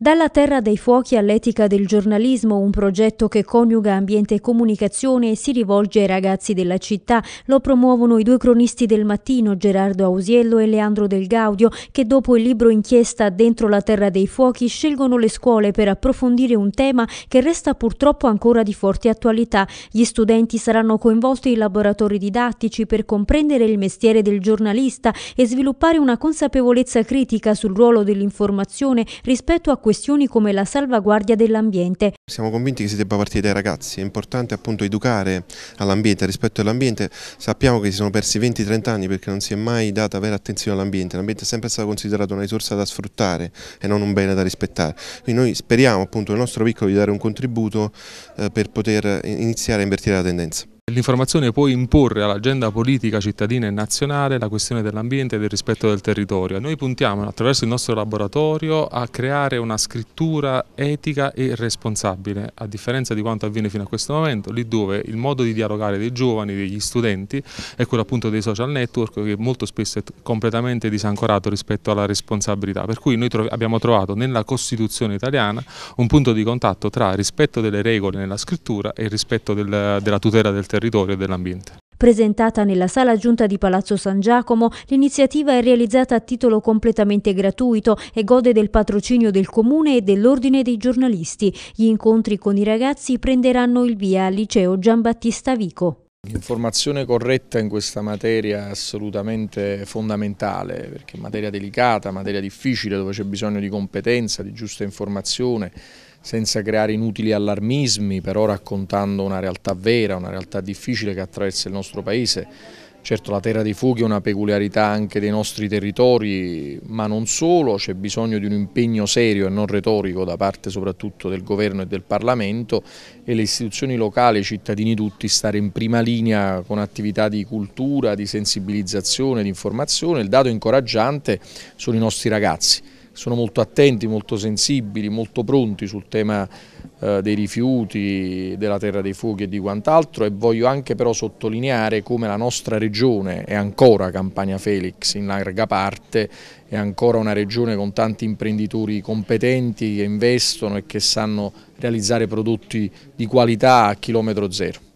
Dalla terra dei fuochi all'etica del giornalismo, un progetto che coniuga ambiente e comunicazione e si rivolge ai ragazzi della città. Lo promuovono i due cronisti del mattino, Gerardo Ausiello e Leandro Del Gaudio, che dopo il libro inchiesta Dentro la terra dei fuochi scelgono le scuole per approfondire un tema che resta purtroppo ancora di forte attualità. Gli studenti saranno coinvolti in laboratori didattici per comprendere il mestiere del giornalista e sviluppare una consapevolezza critica sul ruolo dell'informazione rispetto a questioni come la salvaguardia dell'ambiente. Siamo convinti che si debba partire dai ragazzi, è importante appunto educare all'ambiente, rispetto all'ambiente. Sappiamo che si sono persi 20-30 anni perché non si è mai data vera attenzione all'ambiente, l'ambiente è sempre stato considerato una risorsa da sfruttare e non un bene da rispettare. Quindi noi speriamo appunto nel nostro piccolo di dare un contributo eh, per poter iniziare a invertire la tendenza l'informazione può imporre all'agenda politica cittadina e nazionale la questione dell'ambiente e del rispetto del territorio. Noi puntiamo attraverso il nostro laboratorio a creare una scrittura etica e responsabile, a differenza di quanto avviene fino a questo momento, lì dove il modo di dialogare dei giovani, degli studenti, è quello appunto dei social network che molto spesso è completamente disancorato rispetto alla responsabilità. Per cui noi tro abbiamo trovato nella Costituzione italiana un punto di contatto tra rispetto delle regole nella scrittura e rispetto del, della tutela del territorio territorio e dell'ambiente. Presentata nella sala giunta di Palazzo San Giacomo, l'iniziativa è realizzata a titolo completamente gratuito e gode del patrocinio del Comune e dell'Ordine dei giornalisti. Gli incontri con i ragazzi prenderanno il via al liceo Giambattista Vico. L'informazione corretta in questa materia è assolutamente fondamentale perché è materia delicata, materia difficile dove c'è bisogno di competenza, di giusta informazione senza creare inutili allarmismi, però raccontando una realtà vera, una realtà difficile che attraversa il nostro paese. Certo la terra dei fuochi è una peculiarità anche dei nostri territori, ma non solo, c'è bisogno di un impegno serio e non retorico da parte soprattutto del governo e del Parlamento e le istituzioni locali, i cittadini tutti, stare in prima linea con attività di cultura, di sensibilizzazione, di informazione. Il dato incoraggiante sono i nostri ragazzi sono molto attenti, molto sensibili, molto pronti sul tema eh, dei rifiuti, della terra dei fuochi e di quant'altro e voglio anche però sottolineare come la nostra regione è ancora Campania Felix in larga parte, è ancora una regione con tanti imprenditori competenti che investono e che sanno realizzare prodotti di qualità a chilometro zero.